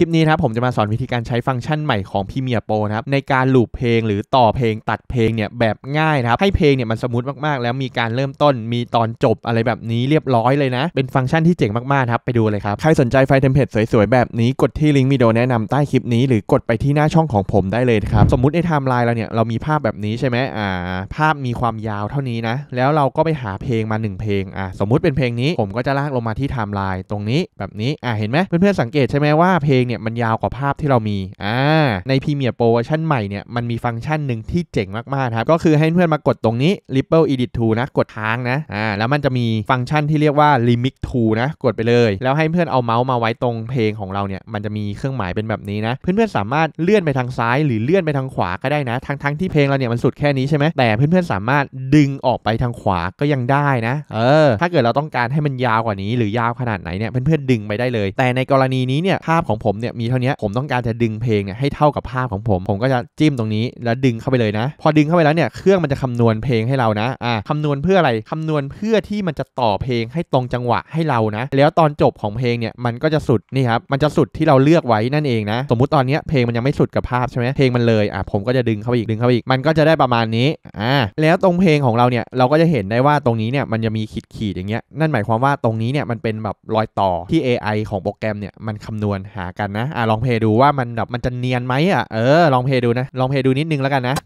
ลิปนี้นะครับผมจะมาสอนวิธีการใช้ฟังก์ชันใหม่ของ Premiere Pro นะครับในการลูปเพลงหรือต่อเพลงตัดเพลงเนี่ยแบบง่ายนะครับให้เพลงเนี่ยมันสมูทมากๆแล้วมีการเริ่มต้นมีตอนจบอะไรแบบนี้เรียบร้อยเลยนะ เป็นฟังก์ชันที่เจ๋งมากๆครับไปดูเลยครับ ใครสนใจไฟเทมเพลตสวยๆแบบนี้ กดที่ลิงก์วิดีโอแนะนำใต้คลิปนี้ หรือกดไปที่หน้าช่องของผมได้เลยครับสมมุติในไทม์ไลน์เราเนี่ยเรามีภาพแบบนี้ใช่ไหมอ่าภาพมีความยาวเท่านี้นะแล้วเราก็ไปหาเพลงมา1เพลงอ่าสมมุติเป็นเพลงนี้ผมก็จะลากลงมาที่ไทม์ไลน์ตรงนี้แบบนี้อ่าเห็นไหมเพื่อนๆสังเกตใช่ไหมว่าเพลงนี่ยมันยาวกว่าภาพที่เรามี อ่า ใน Premiere Pro เวอร์ชันใหม่เนี่ย มันมีฟังก์ชันหนึ่งที่เจ๋งมาก ๆ ครับ ก็คือให้เพื่อนมากดตรงนี้ Ripple Edit Tool นะ กดค้างนะ อ่า แล้วมันจะมีฟังก์ชันที่เรียกว่า Remix Tool นะ กดไปเลย แล้วให้เพื่อนเอาเมาส์มาไว้ตรงเพลงของเราเนี่ย มันจะมีเครื่องหมายเป็นแบบนี้นะ เพื่อนๆ สามารถเลื่อนไปทางซ้ายหรือเลื่อนไปทางขวาก็ได้นะทั้งทั้งที่เพลงเราเนี่ยมันสุดแค่นี้ใช่ไหมแต่ เพื่อนๆสามารถดึงออกไปทางขวาก็ยังได้นะ เออ ถ้าเกิดเราต้องการให้มันยาวกว่านี้ หรือยาวขนาดไหนเนี่ย เพื่อนๆดึงไปได้เลย แต่ในกรณีนี้เนี่ยภาพของผมเนี่ยมีเท่านี้ผมต้องการจะดึงเพลงเนี่ยให้เท่ากับภาพของผม ผมก็จะจิ้มตรงนี้แล้วดึงเข้าไปเลยนะพอดึงเข้าไปแล้วเนี่ยเครื่องมันจะคำนวณเพลงให้เรานะอ่าคำนวณเพื่ออะไร คำนวณเพื่อที่มันจะต่อเพลงให้ตรงจังหวะให้เรานะแล้วตอนจบของเพลงเนี่ยมันก็จะสุดนี่ครับมันจะสุดที่เราเลือกไว้นั่นเองนะ สมมุติตอนนี้เพลงมันยังไม่สุดกับภาพใช่ไหมเพลงมันเลยอ่าผมก็จะดึงเข้าไปอีกดึงเข้าไปอีกมันก็จะได้ประมาณนี้อ่าแล้วตรงเพลงของเราเนี่ยเราก็จะเห็นได้ว่าตรงนี้เนี่ยมันจะมีขีดขีดอย่างเงี้ยนั่นหมายความว่าตรงนี้เนี่ยมันเป็นแบบรอยต่อที่ AI ของโปรแกรมเนี่ยมันคำนวณหากันนะอ่าลองเพลดูว่ามันแบบมันจะเนียนไหมอ่ะ เออ ลองเพลดูนะ ลองเพลดูนิดนึงแล้วกันนะ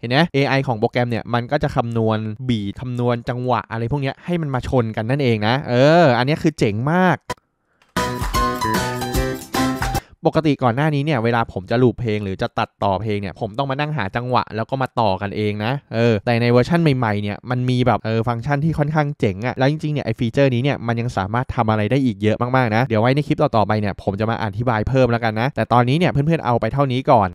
เห็นไหม AI ของโปรแกรมเนี่ยมันก็จะคำนวณบีคำนวณจังหวะ อะไรพวกนี้ให้มันมาชนกันนั่นเองนะ เออ อันนี้คือเจ๋งมากปกติก่อนหน้านี้เนี่ยเวลาผมจะลูปเพลง หรือจะตัดต่อเพลงเนี่ยผมต้องมานั่งหาจังหวะ แล้วก็มาต่อกันเองนะเออแต่ในเวอร์ชั่นใหม่ๆเนี่ยมันมีแบบเออฟังก์ชันที่ค่อนข้างเจ๋งอะแล้วจริงๆเนี่ยไอฟีเจอร์นี้เนี่ยมันยังสามารถทำอะไรได้อีกเยอะมากๆนะเดี๋ยวไว้ในคลิปต่อๆไปเนี่ยผมจะมาอธิบายเพิ่มแล้วกันนะ แต่ตอนนี้เนี่ยเพื่อนๆเอาไปเท่านี้ก่อน